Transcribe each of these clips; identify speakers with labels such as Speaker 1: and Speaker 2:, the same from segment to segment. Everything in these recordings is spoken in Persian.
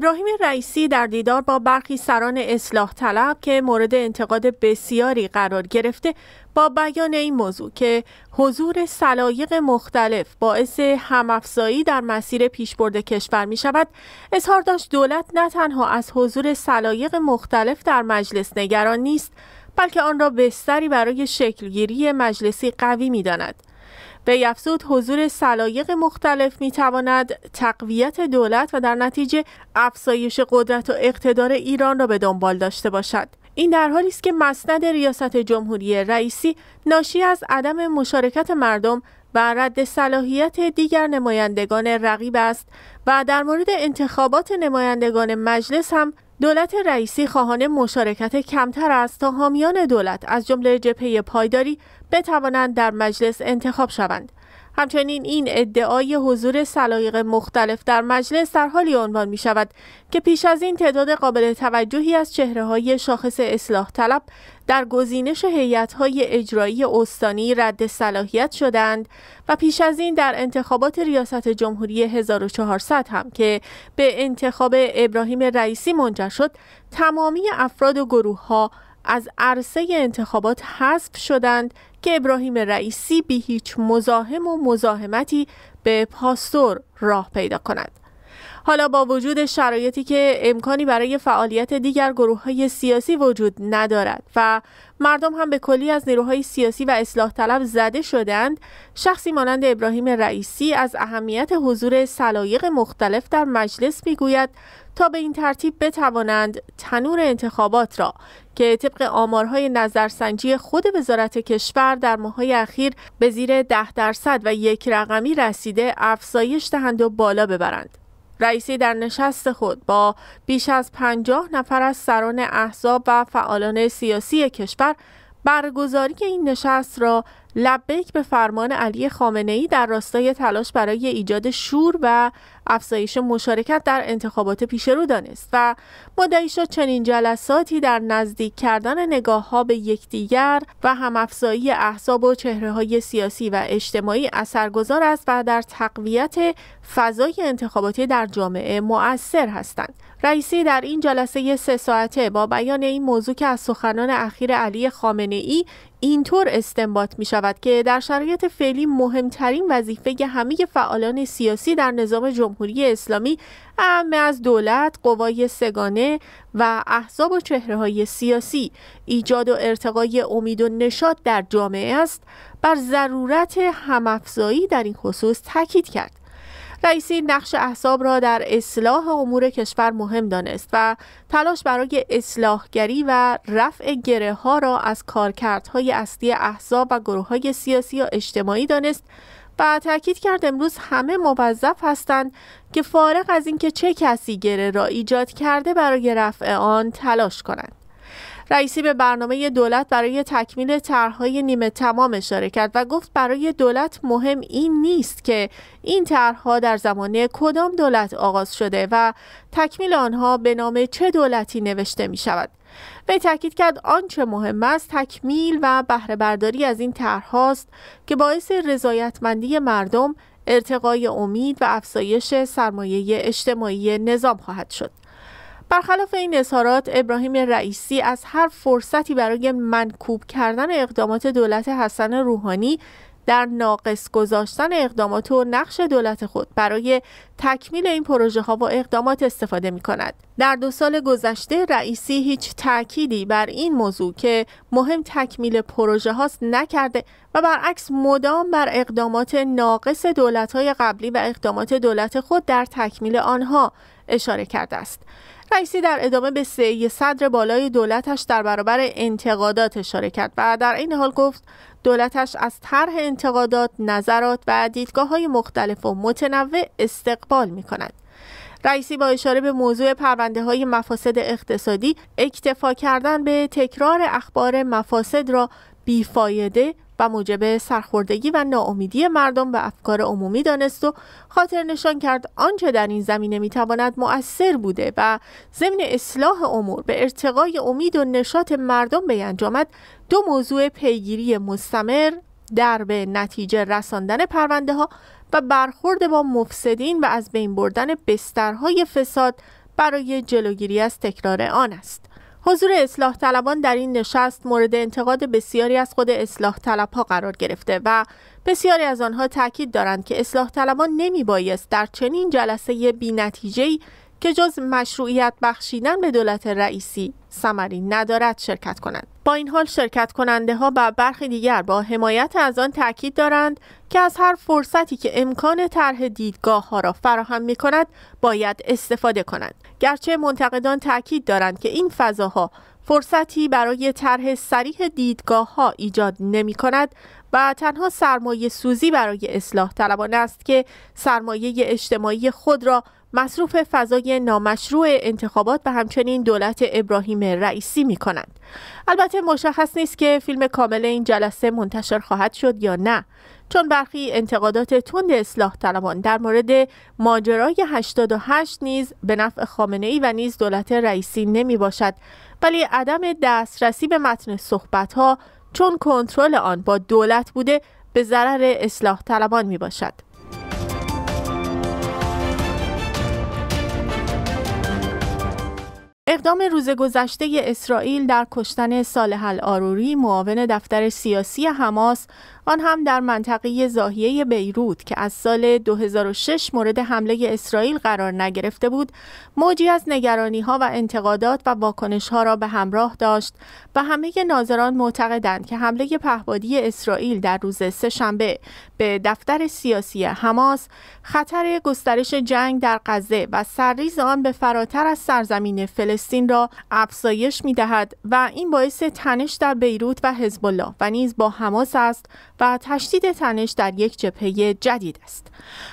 Speaker 1: ابراهیم رئیسی در دیدار با برخی سران اصلاح طلب که مورد انتقاد بسیاری قرار گرفته با بیان این موضوع که حضور سلایق مختلف باعث همافزایی در مسیر پیشبرد کشور می شود اظهار داشت دولت نه تنها از حضور سلایق مختلف در مجلس نگران نیست بلکه آن را بستری برای شکلگیری مجلسی قوی می داند. به افزود حضور سلایق مختلف می تواند تقویت دولت و در نتیجه افزایش قدرت و اقتدار ایران را به دنبال داشته باشد. این در حالی است که مسند ریاست جمهوری رئیسی ناشی از عدم مشارکت مردم و رد صلاحیت دیگر نمایندگان رقیب است و در مورد انتخابات نمایندگان مجلس هم دولت رئیسی خواهان مشارکت کمتر است تا حامیان دولت از جمله جبهه پایداری بتوانند در مجلس انتخاب شوند. همچنین این ادعای حضور سلایق مختلف در مجلس در حالی عنوان می شود که پیش از این تعداد قابل توجهی از چهره های شاخص اصلاح طلب در گزینش هیئت های اجرایی استانی رد صلاحیت شدند و پیش از این در انتخابات ریاست جمهوری 1400 هم که به انتخاب ابراهیم رئیسی منجر شد تمامی افراد و گروه ها از عرصه انتخابات حذف شدند که ابراهیم رئیسی بی هیچ مزاحم و مزاحمتی به پاستور راه پیدا کند. حالا با وجود شرایطی که امکانی برای فعالیت دیگر گروه های سیاسی وجود ندارد و مردم هم به کلی از نیروهای سیاسی و اصلاح طلب زده شدند شخصی مانند ابراهیم رئیسی از اهمیت حضور سلایق مختلف در مجلس میگوید تا به این ترتیب بتوانند تنور انتخابات را که طبق آمارهای نظرسنجی خود وزارت کشور در ماهای اخیر به زیر 10 درصد و یک رقمی رسیده افزایش دهند و بالا ببرند. رئیسی در نشست خود با بیش از 50 نفر از سران احزاب و فعالان سیاسی کشور برگزاری این نشست را لبیک به فرمان علی خامنه ای در راستای تلاش برای ایجاد شور و افزایش مشارکت در انتخابات پیشرو دانست و مدعی شد چنین جلساتی در نزدیک کردن نگاه ها به یکدیگر و افزایی احزاب و چهره های سیاسی و اجتماعی اثرگذار است و در تقویت فضای انتخاباتی در جامعه مؤثر هستند رئیسی در این جلسه سه ساعته با بیان این موضوع که از سخنان اخیر علی خامنه ای اینطور استنباط می شود که در شرایط فعلی مهمترین وظیفه همه فعالان سیاسی در نظام جمهوری اسلامی اهم از دولت، قوای سگانه و احزاب و چهره های سیاسی ایجاد و ارتقای امید و نشاد در جامعه است بر ضرورت همافزایی در این خصوص تاکید کرد. رئیسی نقش احزاب را در اصلاح امور کشور مهم دانست و تلاش برای اصلاحگری و رفع گره ها را از کارکردهای اصلی احزاب و گروه های سیاسی و اجتماعی دانست و تاکید کرد امروز همه موظف هستند که فارغ از اینکه چه کسی گره را ایجاد کرده برای رفع آن تلاش کنند رئیسی به برنامه دولت برای تکمیل طرحهای نیمه تمام اشاره کرد و گفت برای دولت مهم این نیست که این طرحها در زمان کدام دولت آغاز شده و تکمیل آنها به نام چه دولتی نوشته می شود. وی تاکید کرد آنچه مهم است تکمیل و بهره برداری از این طرحهاست که باعث رضایتمندی مردم ارتقای امید و افزایش سرمایه اجتماعی نظام خواهد شد. برخلاف این اظهارات ابراهیم رئیسی از هر فرصتی برای منکوب کردن اقدامات دولت حسن روحانی در ناقص گذاشتن اقدامات و نقش دولت خود برای تکمیل این پروژه ها و اقدامات استفاده می کند. در دو سال گذشته رئیسی هیچ تأکیدی بر این موضوع که مهم تکمیل پروژه هاست نکرده و برعکس مدام بر اقدامات ناقص دولت های قبلی و اقدامات دولت خود در تکمیل آنها اشاره کرده است. رئیسی در ادامه به سعی صدر بالای دولتش در برابر انتقادات اشاره کرد و در این حال گفت دولتش از طرح انتقادات، نظرات و دیدگاه های مختلف و متنوع استقبال می کند. رئیسی با اشاره به موضوع پرونده های مفاسد اقتصادی اکتفا کردن به تکرار اخبار مفاسد را بیفایده و موجب سرخوردگی و ناامیدی مردم به افکار عمومی دانست و خاطر نشان کرد آنچه در این زمینه میتواند مؤثر بوده و ضمن اصلاح امور به ارتقای امید و نشاط مردم انجامد دو موضوع پیگیری مستمر در به نتیجه رساندن پرونده ها و برخورد با مفسدین و از بین بردن بسترهای فساد برای جلوگیری از تکرار آن است. حضور اصلاح طلبان در این نشست مورد انتقاد بسیاری از خود اصلاح طلب ها قرار گرفته و بسیاری از آنها تاکید دارند که اصلاح طلبان نمی بایست در چنین جلسه بی نتیجه که جز مشروعیت بخشیدن به دولت رئیسی سمری ندارد شرکت کنند با این حال شرکت کننده ها و برخی دیگر با حمایت از آن تاکید دارند که از هر فرصتی که امکان طرح دیدگاه ها را فراهم می کند باید استفاده کنند گرچه منتقدان تاکید دارند که این فضاها فرصتی برای طرح سریح دیدگاه ها ایجاد نمی کند و تنها سرمایه سوزی برای اصلاح طلبان است که سرمایه اجتماعی خود را مصروف فضای نامشروع انتخابات به همچنین دولت ابراهیم رئیسی می کنند. البته مشخص نیست که فیلم کامل این جلسه منتشر خواهد شد یا نه چون برخی انتقادات تند اصلاح طلبان در مورد ماجرای 88 نیز به نفع خامنه ای و نیز دولت رئیسی نمی باشد ولی عدم دسترسی به متن صحبت ها چون کنترل آن با دولت بوده به ضرر اصلاح طلبان می باشد. اقدام روز گذشته اسرائیل در کشتن صالح آروری معاون دفتر سیاسی حماس آن هم در منطقه زاهیه بیروت که از سال 2006 مورد حمله اسرائیل قرار نگرفته بود موجی از نگرانی ها و انتقادات و واکنش ها را به همراه داشت و همه ناظران معتقدند که حمله پهبادی اسرائیل در روز شنبه به دفتر سیاسی حماس خطر گسترش جنگ در غزه و سرریز آن به فراتر از سرزمین فلسطین را افزایش می دهد و این باعث تنش در بیروت و حزب الله و نیز با حماس است و تشدید تنش در یک جبهه جدید است.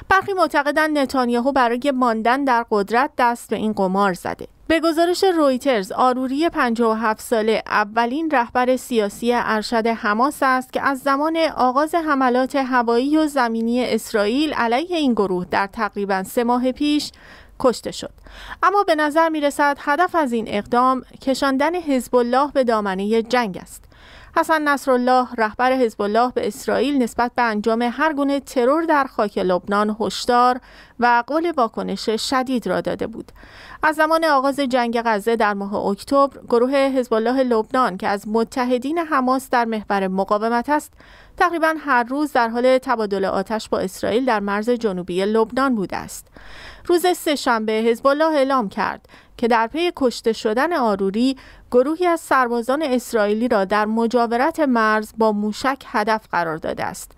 Speaker 1: برخی معتقدند نتانیاهو برای ماندن در قدرت دست به این قمار زده. به گزارش رویترز آروری 57 ساله اولین رهبر سیاسی ارشد حماس است که از زمان آغاز حملات هوایی و زمینی اسرائیل علیه این گروه در تقریبا سه ماه پیش کشته شد اما به نظر می رسد هدف از این اقدام کشاندن حزب الله به دامنه جنگ است حسن نصرالله رهبر حزب الله به اسرائیل نسبت به انجام هر گونه ترور در خاک لبنان هشدار و قول واکنش شدید را داده بود. از زمان آغاز جنگ غزه در ماه اکتبر گروه حزب الله لبنان که از متحدین حماس در محور مقاومت است تقریبا هر روز در حال تبادل آتش با اسرائیل در مرز جنوبی لبنان بوده است. روز سهشنبه حزب الله اعلام کرد که در پی کشته شدن آروری گروهی از سربازان اسرائیلی را در مجاورت مرز با موشک هدف قرار داده است.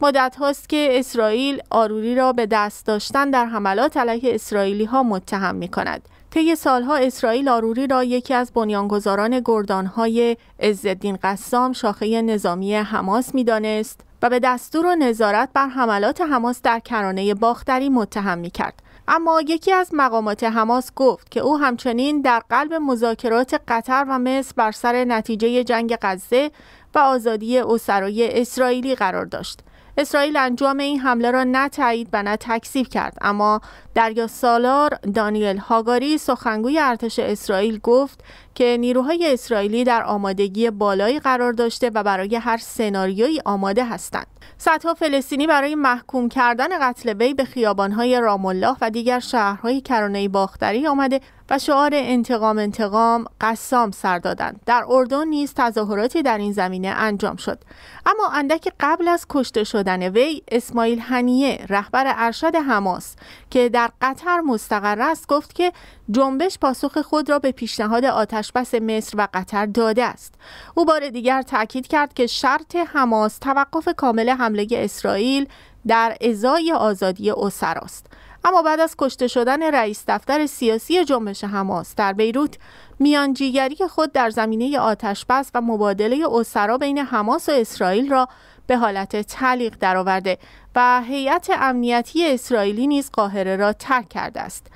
Speaker 1: مدت هاست که اسرائیل آروری را به دست داشتن در حملات علیه اسرائیلی ها متهم می کند. طی سالها اسرائیل آروری را یکی از بنیانگذاران گردانهای عزالدین قسام شاخه نظامی حماس میدانست و به دستور و نظارت بر حملات حماس در کرانه باختری متهم می کرد. اما یکی از مقامات حماس گفت که او همچنین در قلب مذاکرات قطر و مصر بر سر نتیجه جنگ غزه و آزادی اسرای اسرائیلی قرار داشت. اسرائیل انجام این حمله را نه تایید و نه تکذیب کرد اما دریا سالار دانیل هاگاری سخنگوی ارتش اسرائیل گفت که نیروهای اسرائیلی در آمادگی بالایی قرار داشته و برای هر سناریویی آماده هستند. صدها فلسطینی برای محکوم کردن قتل وی به خیابانهای رام الله و دیگر شهرهای کرانه باختری آمده و شعار انتقام انتقام قسام سر دادند در اردن نیز تظاهراتی در این زمینه انجام شد اما اندک قبل از کشته شدن وی اسماعیل هنیه رهبر ارشد حماس که در قطر مستقر است گفت که جنبش پاسخ خود را به پیشنهاد آتشبس مصر و قطر داده است او بار دیگر تاکید کرد که شرط حماس توقف کامل حمله اسرائیل در ازای آزادی اسرا است اما بعد از کشته شدن رئیس دفتر سیاسی جنبش حماس در بیروت میانجیگری خود در زمینه آتشبس و مبادله اسرا بین حماس و اسرائیل را به حالت تعلیق درآورده و هیئت امنیتی اسرائیلی نیز قاهره را ترک کرده است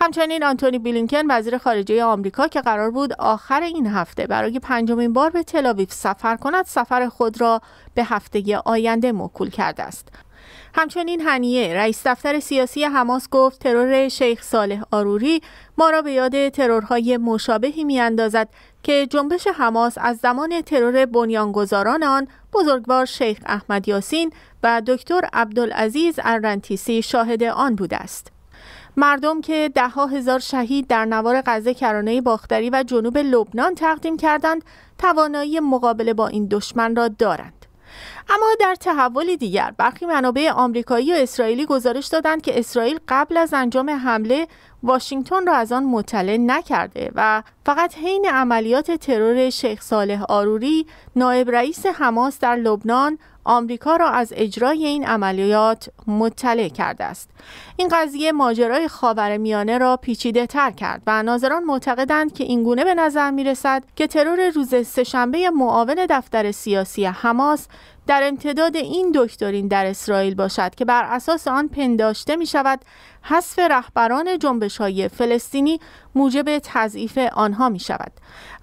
Speaker 1: همچنین آنتونی بلینکن وزیر خارجه آمریکا که قرار بود آخر این هفته برای پنجمین بار به تلاویف سفر کند سفر خود را به هفته آینده موکول کرده است همچنین هنیه رئیس دفتر سیاسی حماس گفت ترور شیخ صالح آروری ما را به یاد ترورهای مشابهی میاندازد که جنبش حماس از زمان ترور بنیانگذاران آن بزرگوار شیخ احمد یاسین و دکتر عبدالعزیز ارنتیسی شاهد آن بوده است. مردم که ها هزار شهید در نوار غزه کرانه باختری و جنوب لبنان تقدیم کردند توانایی مقابله با این دشمن را دارند. اما در تحول دیگر برخی منابع آمریکایی و اسرائیلی گزارش دادند که اسرائیل قبل از انجام حمله واشنگتن را از آن مطلع نکرده و فقط حین عملیات ترور شیخ صالح آروری نایب رئیس حماس در لبنان آمریکا را از اجرای این عملیات مطلع کرده است این قضیه ماجرای میانه را پیچیده تر کرد و ناظران معتقدند که این گونه به نظر می رسد که ترور روز سهشنبه معاون دفتر سیاسی حماس در امتداد این دکترین در اسرائیل باشد که بر اساس آن پنداشته می شود حذف رهبران جنبش های فلسطینی موجب تضعیف آنها می شود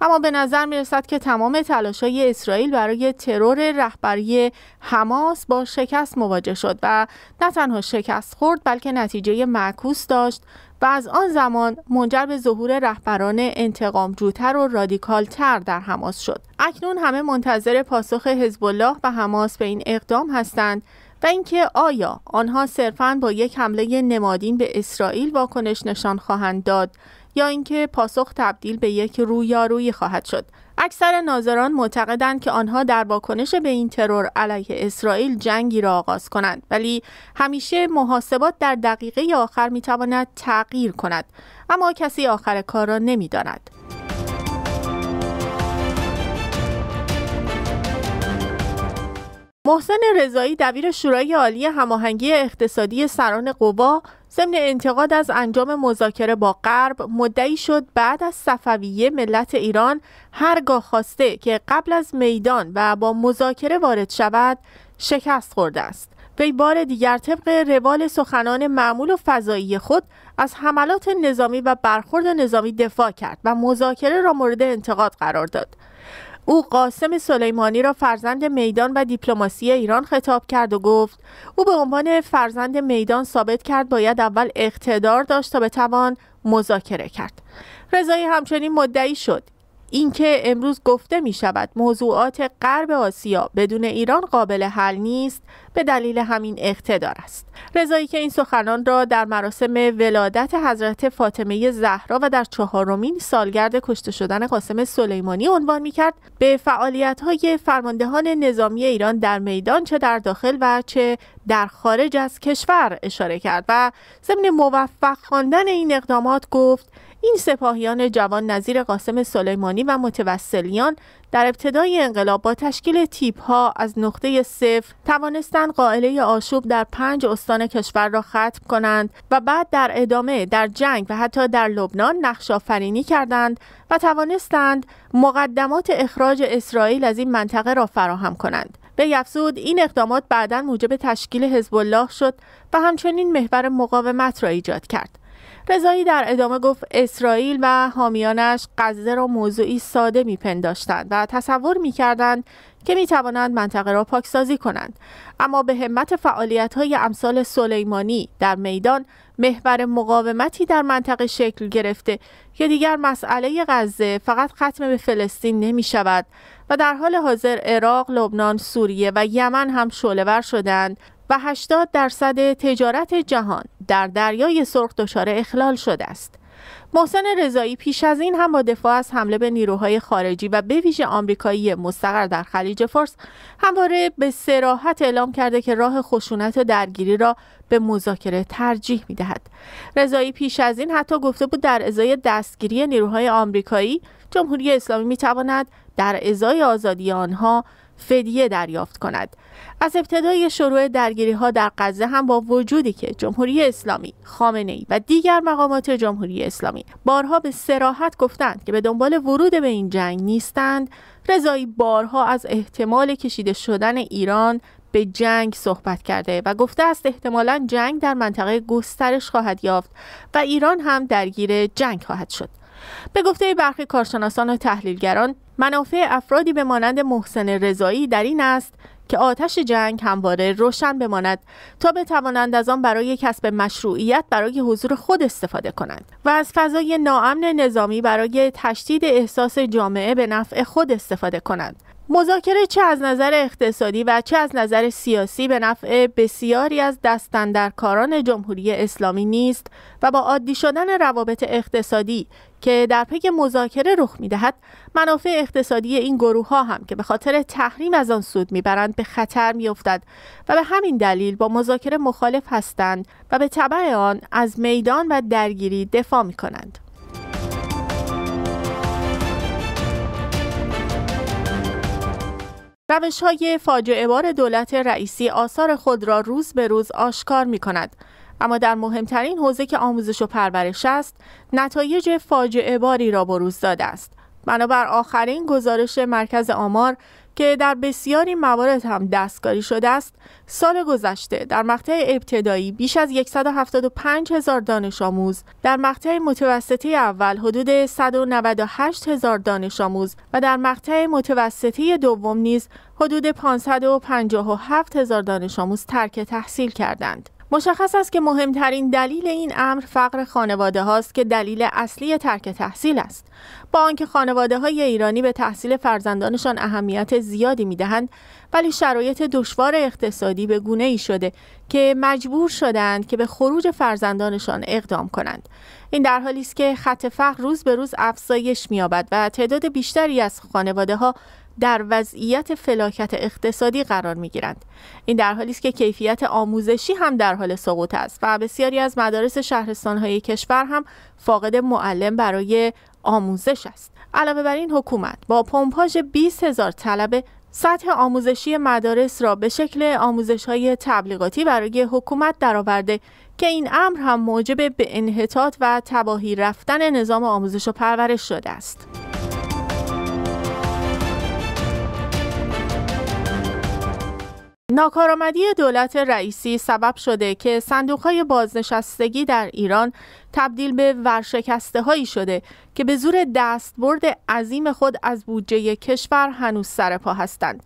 Speaker 1: اما به نظر می رسد که تمام تلاش های اسرائیل برای ترور رهبری حماس با شکست مواجه شد و نه تنها شکست خورد بلکه نتیجه معکوس داشت و از آن زمان منجر به ظهور رهبران جوتر و رادیکال تر در حماس شد اکنون همه منتظر پاسخ حزب الله و حماس به این اقدام هستند و اینکه آیا آنها صرفا با یک حمله نمادین به اسرائیل واکنش نشان خواهند داد یا اینکه پاسخ تبدیل به یک رویارویی خواهد شد اکثر ناظران معتقدند که آنها در واکنش به این ترور علیه اسرائیل جنگی را آغاز کنند ولی همیشه محاسبات در دقیقه آخر میتواند تغییر کند اما کسی آخر کار را نمیداند محسن رضایی دبیر شورای عالی هماهنگی اقتصادی سران قوا ضمن انتقاد از انجام مذاکره با غرب مدعی شد بعد از صفویه ملت ایران هرگاه خواسته که قبل از میدان و با مذاکره وارد شود شکست خورده است وی بار دیگر طبق روال سخنان معمول و فضایی خود از حملات نظامی و برخورد نظامی دفاع کرد و مذاکره را مورد انتقاد قرار داد او قاسم سلیمانی را فرزند میدان و دیپلماسی ایران خطاب کرد و گفت او به عنوان فرزند میدان ثابت کرد باید اول اقتدار داشت تا بتوان مذاکره کرد رضایی همچنین مدعی شد اینکه امروز گفته می شود موضوعات غرب آسیا بدون ایران قابل حل نیست به دلیل همین اقتدار است رضایی که این سخنان را در مراسم ولادت حضرت فاطمه زهرا و در چهارمین سالگرد کشته شدن قاسم سلیمانی عنوان می کرد به فعالیت های فرماندهان نظامی ایران در میدان چه در داخل و چه در خارج از کشور اشاره کرد و ضمن موفق خواندن این اقدامات گفت این سپاهیان جوان نظیر قاسم سلیمانی و متوسلیان در ابتدای انقلاب با تشکیل تیپ ها از نقطه صفر توانستند قائله آشوب در پنج استان کشور را ختم کنند و بعد در ادامه در جنگ و حتی در لبنان نقش آفرینی کردند و توانستند مقدمات اخراج اسرائیل از این منطقه را فراهم کنند. به افزود این اقدامات بعدا موجب تشکیل حزب الله شد و همچنین محور مقاومت را ایجاد کرد. رضایی در ادامه گفت اسرائیل و حامیانش غزه را موضوعی ساده میپنداشتند و تصور میکردند که میتوانند منطقه را پاکسازی کنند اما به همت فعالیت های امثال سلیمانی در میدان محور مقاومتی در منطقه شکل گرفته که دیگر مسئله غزه فقط ختم به فلسطین نمی شود و در حال حاضر عراق، لبنان، سوریه و یمن هم شعلهور شدند و 80 درصد تجارت جهان در دریای سرخ دچار اخلال شده است. محسن رضایی پیش از این هم با دفاع از حمله به نیروهای خارجی و به ویژه آمریکایی مستقر در خلیج فارس همواره به سراحت اعلام کرده که راه خشونت درگیری را به مذاکره ترجیح می دهد. رضایی پیش از این حتی گفته بود در ازای دستگیری نیروهای آمریکایی جمهوری اسلامی می در ازای آزادی آنها فدیه دریافت کند از ابتدای شروع درگیری ها در غزه هم با وجودی که جمهوری اسلامی خامنه ای و دیگر مقامات جمهوری اسلامی بارها به سراحت گفتند که به دنبال ورود به این جنگ نیستند رضایی بارها از احتمال کشیده شدن ایران به جنگ صحبت کرده و گفته است احتمالا جنگ در منطقه گسترش خواهد یافت و ایران هم درگیر جنگ خواهد شد به گفته برخی کارشناسان و تحلیلگران منافع افرادی به مانند محسن رضایی در این است که آتش جنگ همواره روشن بماند تا بتوانند از آن برای کسب مشروعیت برای حضور خود استفاده کنند و از فضای ناامن نظامی برای تشدید احساس جامعه به نفع خود استفاده کنند مذاکره چه از نظر اقتصادی و چه از نظر سیاسی به نفع بسیاری از دستندرکاران جمهوری اسلامی نیست و با عادی شدن روابط اقتصادی که در پی مذاکره رخ میدهد منافع اقتصادی این گروه ها هم که به خاطر تحریم از آن سود میبرند به خطر میافتد و به همین دلیل با مذاکره مخالف هستند و به طبع آن از میدان و درگیری دفاع می کنند. روش های فاجعه بار دولت رئیسی آثار خود را روز به روز آشکار می کند. اما در مهمترین حوزه که آموزش و پرورش است نتایج فاجعه باری را بروز داده است بنابر آخرین گزارش مرکز آمار که در بسیاری موارد هم دستکاری شده است سال گذشته در مقطع ابتدایی بیش از 175 هزار دانش آموز در مقطع متوسطه اول حدود 198 هزار دانش آموز و در مقطع متوسطه دوم نیز حدود 557 هزار دانش آموز ترک تحصیل کردند مشخص است که مهمترین دلیل این امر فقر خانواده هاست که دلیل اصلی ترک تحصیل است. با آنکه خانواده های ایرانی به تحصیل فرزندانشان اهمیت زیادی می دهند، ولی شرایط دشوار اقتصادی به گونه ای شده که مجبور شدند که به خروج فرزندانشان اقدام کنند. این در حالی است که خط فقر روز به روز افزایش مییابد و تعداد بیشتری از خانواده ها در وضعیت فلاکت اقتصادی قرار می گیرند. این در حالی است که کیفیت آموزشی هم در حال سقوط است و بسیاری از مدارس شهرستانهای کشور هم فاقد معلم برای آموزش است. علاوه بر این حکومت با پمپاژ 20 هزار طلبه سطح آموزشی مدارس را به شکل آموزش های تبلیغاتی برای حکومت درآورده که این امر هم موجب به انحطاط و تباهی رفتن نظام آموزش و پرورش شده است. ناکارآمدی دولت رئیسی سبب شده که صندوقهای بازنشستگی در ایران تبدیل به ورشکسته هایی شده که به زور دستبرد عظیم خود از بودجه کشور هنوز سر هستند.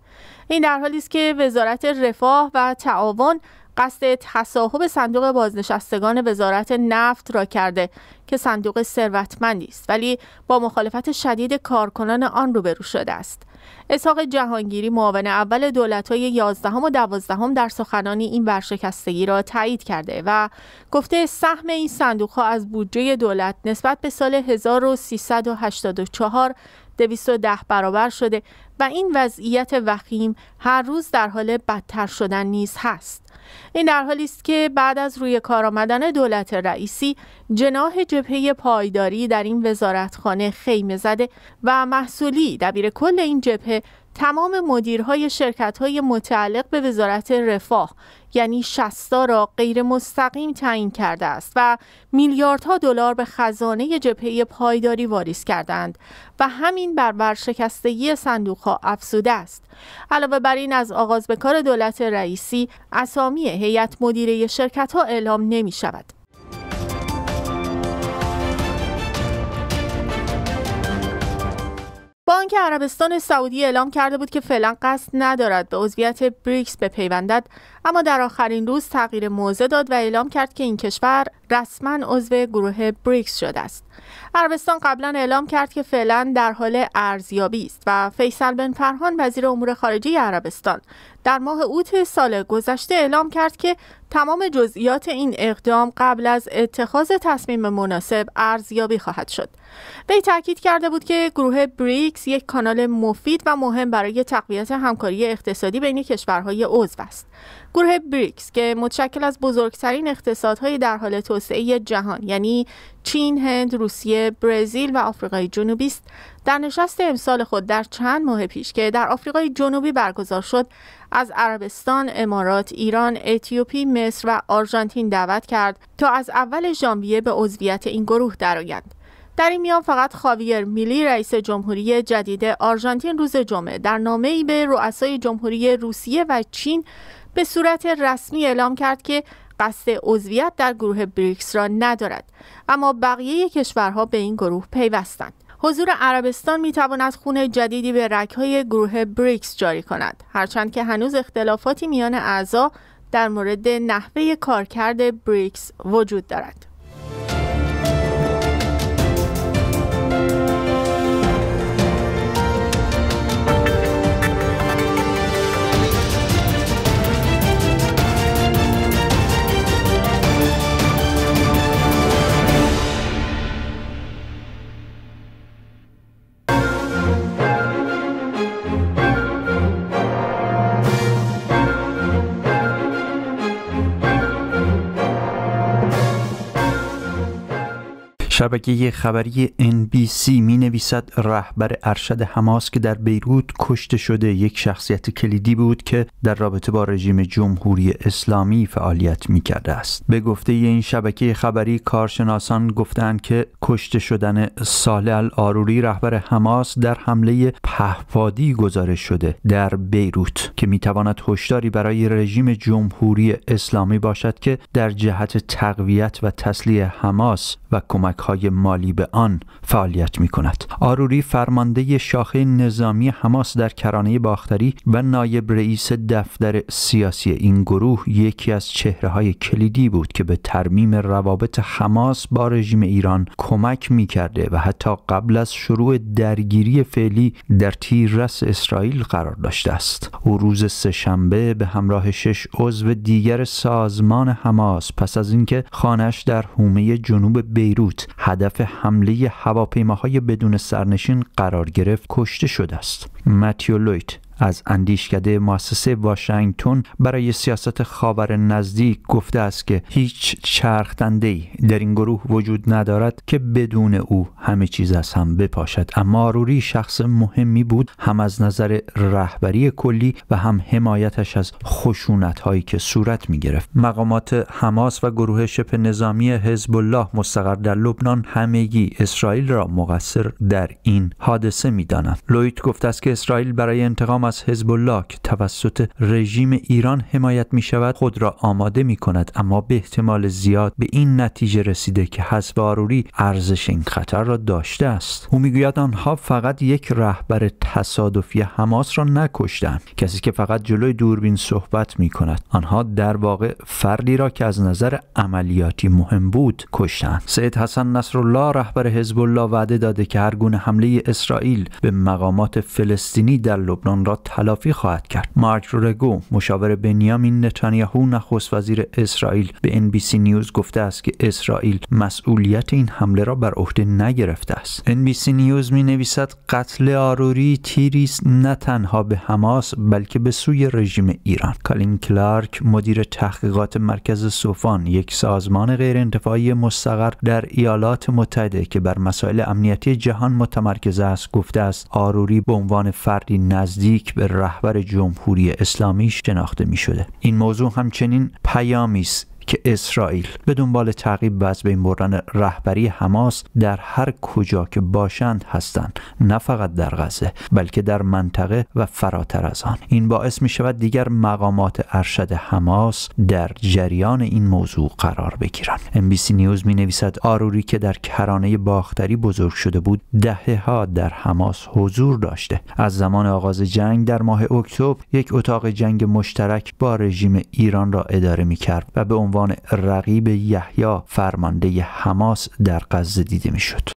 Speaker 1: این در حالی است که وزارت رفاه و تعاون قصد تصاحب صندوق بازنشستگان وزارت نفت را کرده که صندوق ثروتمندی است ولی با مخالفت شدید کارکنان آن روبرو شده است اسحاق جهانگیری معاون اول های 11 و 12 در سخنانی این ورشکستگی را تایید کرده و گفته سهم این ها از بودجه دولت نسبت به سال 1384 210 برابر شده و این وضعیت وخیم هر روز در حال بدتر شدن نیز هست. این در حالی است که بعد از روی کار آمدن دولت رئیسی جناح جبهه پایداری در این وزارتخانه خیمه زده و محصولی دبیر کل این جبهه تمام مدیرهای شرکت متعلق به وزارت رفاه یعنی شستا را غیر مستقیم تعیین کرده است و میلیاردها دلار به خزانه جبهه پایداری واریز کردند و همین بر ورشکستگی صندوقها افزوده است علاوه بر این از آغاز به کار دولت رئیسی اسامی هیئت مدیره شرکتها اعلام نمی شود با عربستان سعودی اعلام کرده بود که فعلا قصد ندارد به عضویت بریکس بپیوندد اما در آخرین روز تغییر موضع داد و اعلام کرد که این کشور رسما عضو گروه بریکس شده است عربستان قبلا اعلام کرد که فعلا در حال ارزیابی است و فیصل بن فرهان وزیر امور خارجه عربستان در ماه اوت سال گذشته اعلام کرد که تمام جزئیات این اقدام قبل از اتخاذ تصمیم مناسب ارزیابی خواهد شد. وی تاکید کرده بود که گروه بریکس یک کانال مفید و مهم برای تقویت همکاری اقتصادی بین کشورهای عضو است. گروه بریکس که متشکل از بزرگترین اقتصادهای در حال توسعه جهان یعنی چین، هند، روسیه، برزیل و آفریقای جنوبی است، در نشست امسال خود در چند ماه پیش که در آفریقای جنوبی برگزار شد، از عربستان، امارات، ایران، اتیوپی، مصر و آرژانتین دعوت کرد تا از اول ژانویه به عضویت این گروه درآیند. در این میان فقط خاویر میلی رئیس جمهوری جدید آرژانتین روز جمعه در نامه ای به رؤسای جمهوری روسیه و چین به صورت رسمی اعلام کرد که قصد عضویت در گروه بریکس را ندارد اما بقیه کشورها به این گروه پیوستند حضور عربستان می تواند خونه جدیدی به رکهای گروه بریکس جاری کند هرچند که هنوز اختلافاتی میان اعضا در مورد نحوه کارکرد بریکس وجود دارد
Speaker 2: شبکه خبری NBC می نویسد رهبر ارشد حماس که در بیروت کشته شده یک شخصیت کلیدی بود که در رابطه با رژیم جمهوری اسلامی فعالیت می کرده است به گفته این شبکه خبری کارشناسان گفتند که کشته شدن صالح الاروری رهبر حماس در حمله پهپادی گزارش شده در بیروت که می تواند هشداری برای رژیم جمهوری اسلامی باشد که در جهت تقویت و تسلیح حماس و کمک مالی به آن فعالیت می کند. آروری فرمانده شاخه نظامی حماس در کرانه باختری و نایب رئیس دفتر سیاسی این گروه یکی از چهره های کلیدی بود که به ترمیم روابط حماس با رژیم ایران کمک می کرده و حتی قبل از شروع درگیری فعلی در تیررس اسرائیل قرار داشته است. او روز سهشنبه به همراه شش عضو دیگر سازمان حماس پس از اینکه خانش در حومه جنوب بیروت هدف حمله هواپیماهای بدون سرنشین قرار گرفت کشته شده است متیو لویت از اندیشکده مؤسسه واشنگتن برای سیاست خاور نزدیک گفته است که هیچ چرخدنده در این گروه وجود ندارد که بدون او همه چیز از هم بپاشد اما روری شخص مهمی بود هم از نظر رهبری کلی و هم حمایتش از خشونت هایی که صورت می گرفت مقامات حماس و گروه شبه نظامی حزب الله مستقر در لبنان همگی اسرائیل را مقصر در این حادثه می لویت گفته است که اسرائیل برای انتقام از حزب الله که توسط رژیم ایران حمایت می شود خود را آماده می کند اما به احتمال زیاد به این نتیجه رسیده که حزب آروری ارزش این خطر را داشته است او میگوید آنها فقط یک رهبر تصادفی حماس را نکشتند کسی که فقط جلوی دوربین صحبت می کند آنها در واقع فردی را که از نظر عملیاتی مهم بود کشتند سید حسن نصرالله رهبر حزب الله وعده داده که هر گونه حمله اسرائیل به مقامات فلسطینی در لبنان را تلافی خواهد کرد مارک رگو مشاور بنیامین نتانیاهو نخست وزیر اسرائیل به ان سی نیوز گفته است که اسرائیل مسئولیت این حمله را بر عهده نگرفته است ان سی نیوز می نویسد قتل آروری تیریس نه تنها به حماس بلکه به سوی رژیم ایران کالین کلارک مدیر تحقیقات مرکز سوفان یک سازمان غیرانتفاعی مستقر در ایالات متحده که بر مسائل امنیتی جهان متمرکز است گفته است آروری به عنوان فردی نزدیک به رهبر جمهوری اسلامی شناخته می شده. این موضوع همچنین پیامی است که اسرائیل به دنبال تعقیب و از بین بردن رهبری حماس در هر کجا که باشند هستند نه فقط در غزه بلکه در منطقه و فراتر از آن این باعث می شود دیگر مقامات ارشد حماس در جریان این موضوع قرار بگیرند سی نیوز می نویسد آروری که در کرانه باختری بزرگ شده بود دهه ها در حماس حضور داشته از زمان آغاز جنگ در ماه اکتبر یک اتاق جنگ مشترک با رژیم ایران را اداره می کرد و به عنوان عنوان رقیب یحیی فرمانده حماس در غزه دیده میشد.